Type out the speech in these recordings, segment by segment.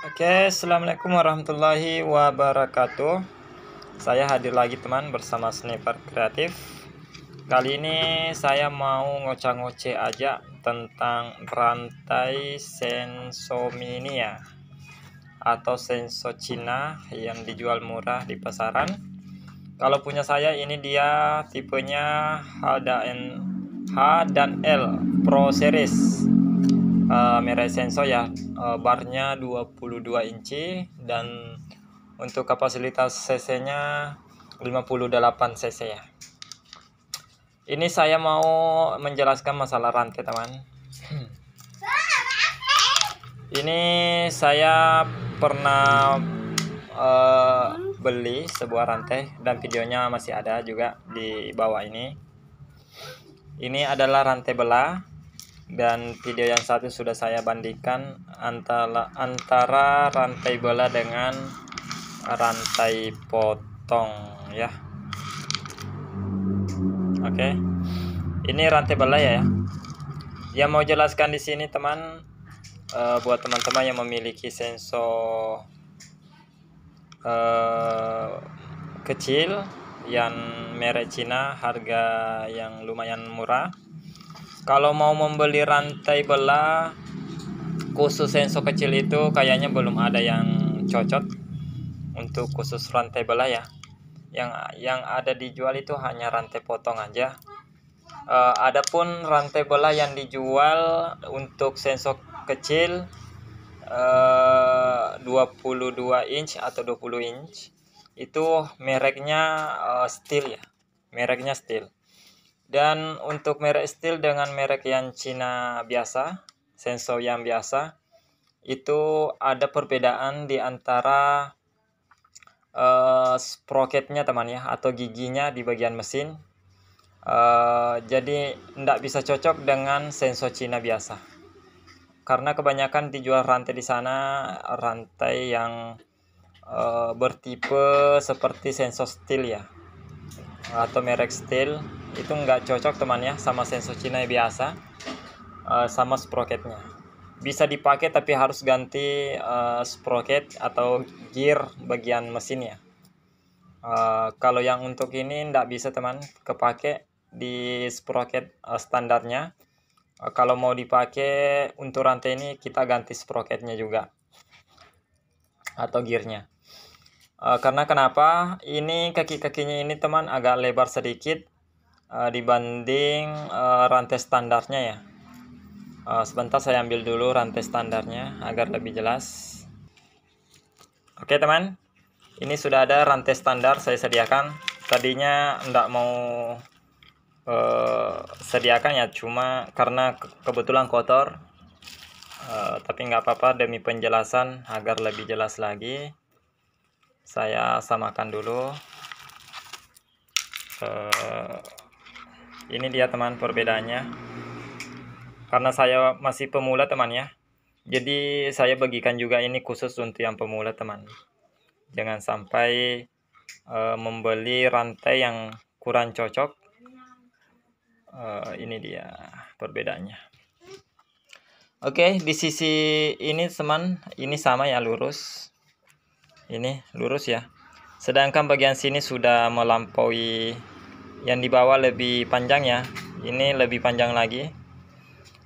Oke, Assalamualaikum warahmatullahi wabarakatuh Saya hadir lagi teman bersama Sniper Kreatif Kali ini saya mau ngoceh-ngoceh aja tentang rantai ya, Atau senso Cina yang dijual murah di pasaran Kalau punya saya ini dia tipenya H dan L Pro Series uh, eh, merek Senso ya uh, barnya 22 inci dan untuk kapasitas cc nya 58 cc ya ini saya mau menjelaskan masalah rantai teman ini saya pernah uh, beli sebuah rantai dan videonya masih ada juga di bawah ini ini adalah rantai belah dan video yang satu sudah saya bandingkan antara antara rantai bola dengan rantai potong ya oke ini rantai bola ya, ya. yang mau jelaskan di sini teman uh, buat teman-teman yang memiliki sensor uh, kecil yang merek Cina harga yang lumayan murah kalau mau membeli rantai belah khusus senso kecil itu kayaknya belum ada yang cocok untuk khusus rantai belah ya yang yang ada dijual itu hanya rantai potong aja uh, adapun rantai belah yang dijual untuk sensor kecil eh, uh, 22 inch atau 20 inch itu mereknya uh, steel ya mereknya steel dan untuk merek steel dengan merek yang Cina biasa, sensor yang biasa, itu ada perbedaan di antara uh, sprocketnya teman ya, atau giginya di bagian mesin. Uh, jadi tidak bisa cocok dengan sensor Cina biasa. Karena kebanyakan dijual rantai di sana, rantai yang uh, bertipe seperti sensor steel ya, atau eh, merek steel itu nggak cocok teman ya sama sensor Cina biasa eh, sama sprocketnya bisa dipakai tapi harus ganti uh, sprocket atau gear bagian mesinnya kalau yang untuk ini nggak bisa teman kepake di sprocket standarnya kalau mau dipakai untuk rantai ini kita ganti sprocketnya juga atau gearnya Eh, karena kenapa? Ini kaki-kakinya ini teman agak lebar sedikit uh, dibanding uh, rantai standarnya ya. Uh, sebentar saya ambil dulu rantai standarnya agar lebih jelas. Oke teman, ini sudah ada rantai standar saya sediakan. Tadinya tidak mau sediakan ya, cuma karena ke kebetulan kotor. uh, tapi nggak apa-apa demi penjelasan agar lebih jelas lagi saya samakan dulu uh, ini dia teman perbedaannya karena saya masih pemula teman ya jadi saya bagikan juga ini khusus untuk yang pemula teman jangan sampai uh, membeli rantai yang kurang cocok uh, ini dia perbedaannya oke okay, di sisi ini teman ini sama ya lurus ini lurus ya sedangkan bagian sini sudah melampaui yang di bawah lebih panjang ya ini lebih panjang lagi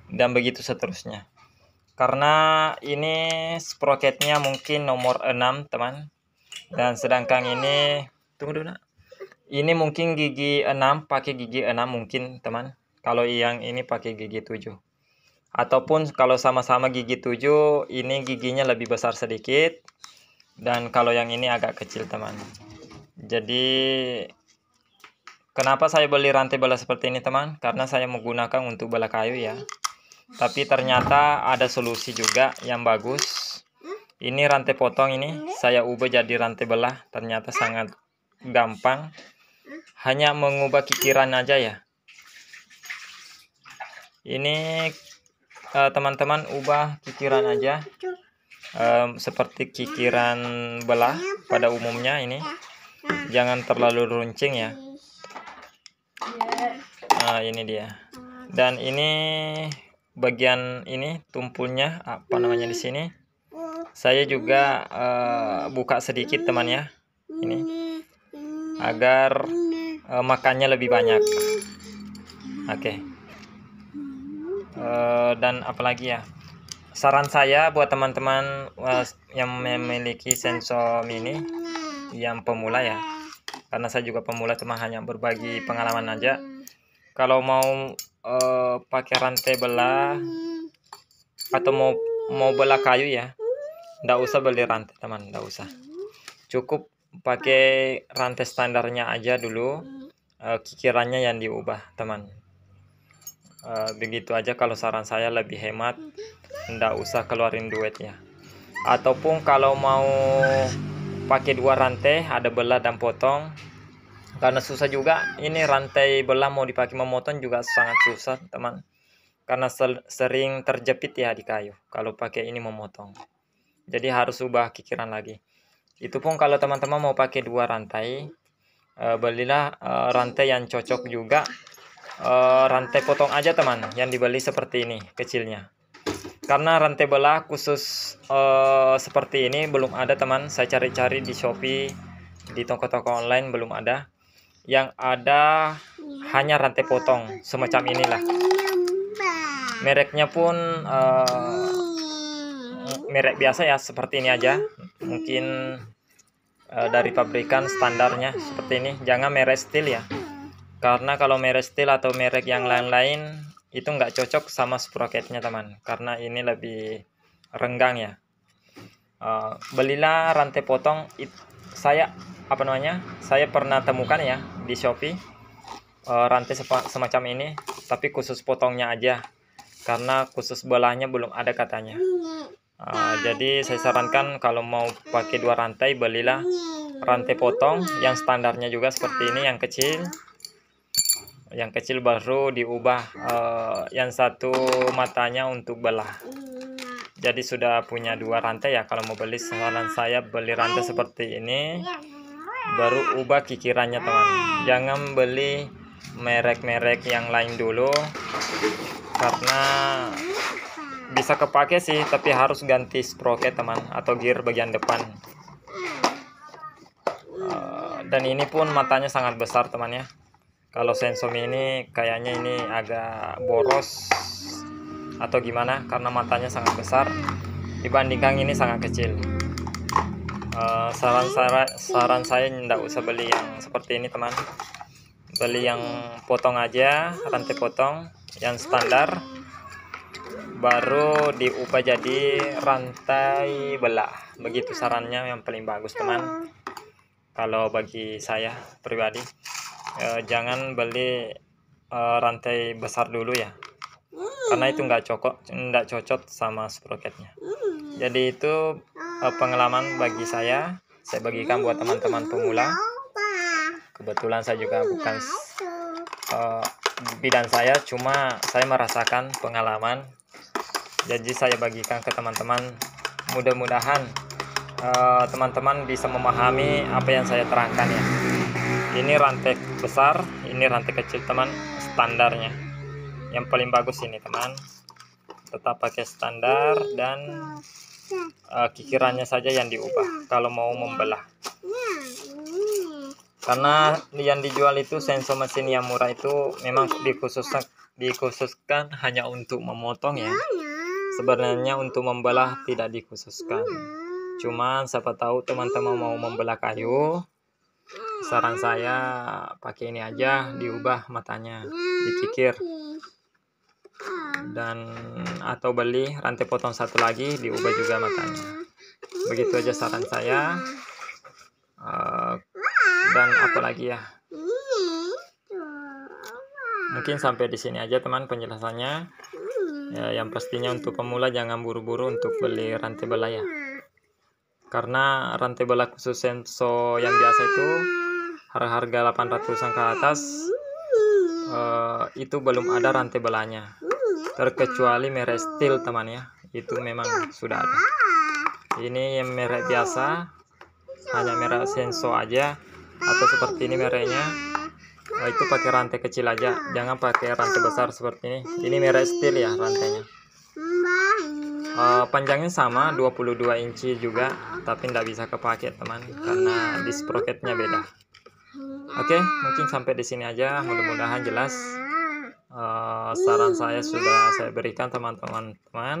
dan begitu seterusnya karena ini sprocketnya mungkin nomor 6 teman dan sedangkan ini tunggu dulu nak ini mungkin gigi 6 pakai gigi 6 mungkin teman kalau yang ini pakai gigi 7 ataupun kalau sama-sama gigi 7 ini giginya lebih besar sedikit dan kalau yang ini agak kecil teman jadi kenapa saya beli rantai bola seperti ini teman karena saya menggunakan untuk bola kayu ya tapi ternyata ada solusi juga yang bagus ini rantai potong ini saya ubah jadi rantai belah ternyata sangat gampang hanya mengubah kikiran aja ya ini eh, teman-teman uh, ubah kikiran aja um, seperti kikiran belah pada umumnya ini jangan terlalu runcing ya nah ini dia dan ini bagian ini tumpulnya apa namanya di sini saya juga uh, buka sedikit teman ya ini agar uh, makannya lebih banyak oke okay. uh, eh, dan apalagi ya saran saya buat teman-teman eh, yang memiliki sensor mini yang pemula ya karena saya juga pemula cuma hanya berbagi pengalaman aja kalau mau uh, pakai rantai belah atau mau mau belah kayu ya ndak usah beli rantai teman ndak usah cukup pakai rantai standarnya aja dulu uh, kikirannya yang diubah teman uh, begitu aja kalau saran saya lebih hemat ndak usah keluarin duitnya ataupun kalau mau pakai dua rantai ada belah dan potong karena susah juga ini rantai belah mau dipakai memotong juga sangat susah teman karena sering terjepit ya di kayu kalau pakai ini memotong jadi harus ubah kikiran lagi itu pun kalau teman-teman mau pakai dua rantai eh, belilah eh, rantai yang cocok juga eh, rantai potong aja teman yang dibeli seperti ini kecilnya karena rantai belah khusus uh, seperti ini belum ada teman saya cari-cari di Shopee di toko-toko online belum ada yang ada hanya rantai potong semacam inilah mereknya pun uh, merek biasa ya seperti ini aja mungkin uh, dari pabrikan standarnya seperti ini jangan merek steel ya karena kalau merek steel atau merek yang lain-lain itu nggak cocok sama sprocketnya teman karena ini lebih renggang ya uh, belilah rantai potong it, saya apa namanya saya pernah temukan ya di Shopee uh, rantai semacam ini tapi khusus potongnya aja karena khusus belahnya belum ada katanya uh, jadi saya sarankan kalau mau pakai dua rantai belilah rantai potong yang standarnya juga seperti ini yang kecil yang kecil baru diubah uh, yang satu matanya untuk belah jadi sudah punya dua rantai ya kalau mau beli saran saya beli rantai seperti ini baru ubah kikirannya teman jangan beli merek-merek yang lain dulu karena bisa kepake sih tapi harus ganti sprocket teman atau gear bagian depan uh, dan ini pun matanya sangat besar teman ya kalau sensum ini kayaknya ini agak boros atau gimana karena matanya sangat besar dibandingkan ini sangat kecil uh, saran saran saran saya tidak usah beli yang seperti ini teman beli yang potong aja rantai potong yang standar baru diubah jadi rantai belah begitu sarannya yang paling bagus teman kalau bagi saya pribadi eh, jangan beli eh, rantai besar dulu ya hmm. karena itu nggak cocok nggak cocok sama sprocketnya hmm. jadi itu eh, pengalaman bagi saya saya bagikan buat teman-teman hmm. pemula kebetulan saya juga bukan eh, bidan saya cuma saya merasakan pengalaman jadi saya bagikan ke teman-teman mudah-mudahan eh, teman-teman uh, teman -teman bisa memahami apa yang saya terangkan ya ini rantai besar ini rantai kecil teman standarnya yang paling bagus ini teman tetap pakai standar dan uh, kikirannya saja yang diubah kalau mau membelah karena yang dijual itu sensor mesin yang murah itu memang dikhususkan dikhususkan hanya untuk memotong ya sebenarnya untuk membelah tidak dikhususkan cuman siapa tahu teman-teman mau membelah kayu saran saya hmm. pakai ini aja diubah matanya hmm. dikikir ah. dan atau beli rantai potong satu lagi diubah juga matanya hmm. begitu aja saran saya ah. dan apa lagi ya mungkin sampai di sini aja teman penjelasannya ya, yang pastinya untuk pemula jangan buru-buru untuk beli rantai ya karena rantai bola khusus senso yang biasa itu harga harga 800an ke atas uh, itu belum ada rantai belanya terkecuali merek steel teman ya itu memang sudah ada ini yang merek biasa hanya merek senso aja atau seperti ini mereknya nah, itu pakai rantai kecil aja jangan pakai rantai besar seperti ini ini merek steel ya rantainya uh, panjangnya sama 22 ah. inci juga ah, tapi tidak bisa kepake teman karena di sprocketnya beda oke okay, mungkin sampai di sini aja mudah-mudahan jelas uh, saran saya sudah ya. saya berikan teman-teman teman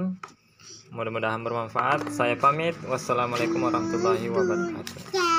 mudah-mudahan bermanfaat saya pamit wassalamualaikum warahmatullahi wabarakatuh ya.